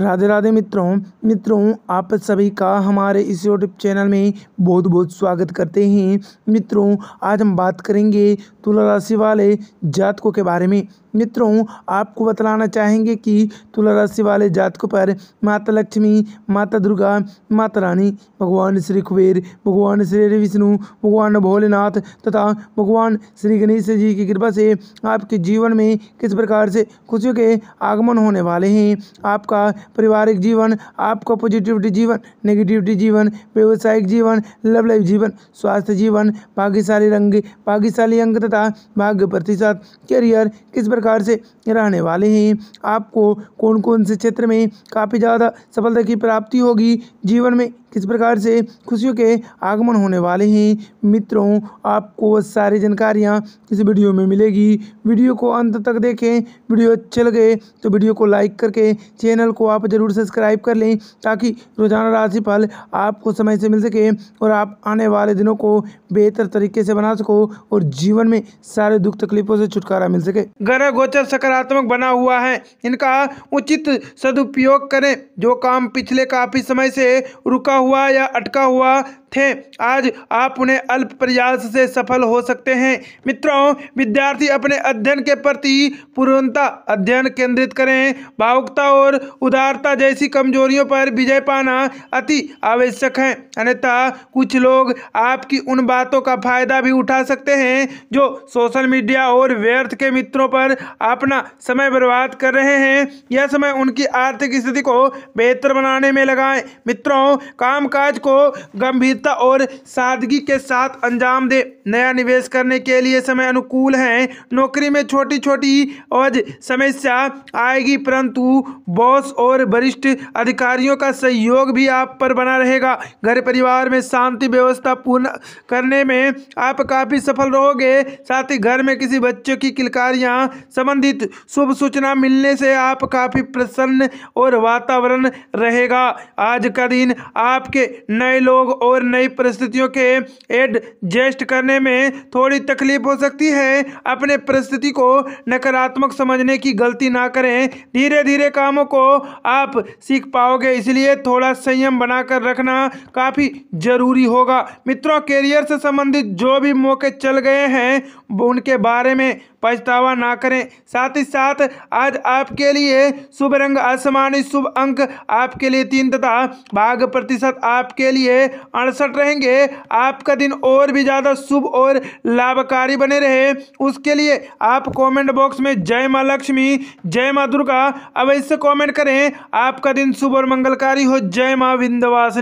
राधे राधे मित्रों मित्रों आप सभी का हमारे इस यूट्यूब चैनल में बहुत बहुत स्वागत करते हैं मित्रों आज हम बात करेंगे तुला राशि वाले जातकों के बारे में मित्रों आपको बतलाना चाहेंगे कि तुला राशि वाले जातकों पर माता लक्ष्मी माता दुर्गा माता रानी भगवान श्री कुबेर भगवान श्री विष्णु भगवान भोलेनाथ तथा भगवान श्री गणेश जी की कृपा से आपके जीवन में किस प्रकार से खुशियों के आगमन होने वाले हैं आपका पारिवारिक जीवन आपका पॉजिटिविटी जीवन नेगेटिविटी जीवन व्यवसायिक जीवन लव लाइफ जीवन स्वास्थ्य जीवन भाग्यशाली रंग भाग्यशाली अंग तथा तथा भाग्य प्रतिशत करियर किस प्रकार से रहने वाले हैं आपको कौन कौन से क्षेत्र में काफ़ी ज़्यादा सफलता की प्राप्ति होगी जीवन में किस प्रकार से खुशियों के आगमन होने वाले हैं मित्रों आपको सारी जानकारियाँ इस वीडियो में मिलेगी वीडियो को अंत तक देखें वीडियो अच्छे लगे तो वीडियो को लाइक करके चैनल को आप ज़रूर सब्सक्राइब कर लें ताकि रोजाना राशिफल आपको समय से मिल सके और आप आने वाले दिनों को बेहतर तरीके से बना सको और जीवन में सारे दुख तकलीफों से छुटकारा मिल सके ग्रह गोचर सकारात्मक बना हुआ है इनका उचित सदुपयोग करें जो काम पिछले काफी समय से रुका हुआ या अटका हुआ थे आज आप उन्हें अल्प प्रयास से सफल हो सकते हैं मित्रों विद्यार्थी अपने अध्ययन के प्रति पूर्णता अध्ययन केंद्रित करें भावुकता और उदारता जैसी कमजोरियों पर विजय पाना अति आवश्यक है अन्यथा कुछ लोग आपकी उन बातों का फायदा भी उठा सकते हैं जो सोशल मीडिया और व्यर्थ के मित्रों पर अपना समय बर्बाद कर रहे हैं यह समय उनकी आर्थिक स्थिति को बेहतर बनाने में लगाएं मित्रों कामकाज को गंभीर गंभीरता और सादगी के साथ अंजाम दे नया निवेश करने के लिए समय अनुकूल है नौकरी में छोटी छोटी और समस्या आएगी परंतु बॉस और वरिष्ठ अधिकारियों का सहयोग भी आप पर बना रहेगा घर परिवार में शांति व्यवस्था पूर्ण करने में आप काफ़ी सफल रहोगे साथ ही घर में किसी बच्चों की किलकारियाँ संबंधित शुभ सूचना मिलने से आप काफ़ी प्रसन्न और वातावरण रहेगा आज का दिन आपके नए लोग और नई परिस्थितियों के एडजस्ट करने में थोड़ी तकलीफ हो सकती है अपने परिस्थिति को नकारात्मक समझने की गलती ना करें धीरे धीरे कामों को आप सीख पाओगे इसलिए थोड़ा संयम बनाकर रखना काफ़ी ज़रूरी होगा मित्रों करियर से संबंधित जो भी मौके चल गए हैं उनके बारे में पछतावा ना करें साथ ही साथ आज आपके लिए शुभ रंग आसमानी शुभ अंक आपके लिए तीन तथा भाग प्रतिशत आपके लिए अड़सठ रहेंगे आपका दिन और भी ज़्यादा शुभ और लाभकारी बने रहे उसके लिए आप कमेंट बॉक्स में जय माँ लक्ष्मी जय माँ दुर्गा अवश्य कमेंट करें आपका दिन शुभ और मंगलकारी हो जय माँ विंध्यवासिनी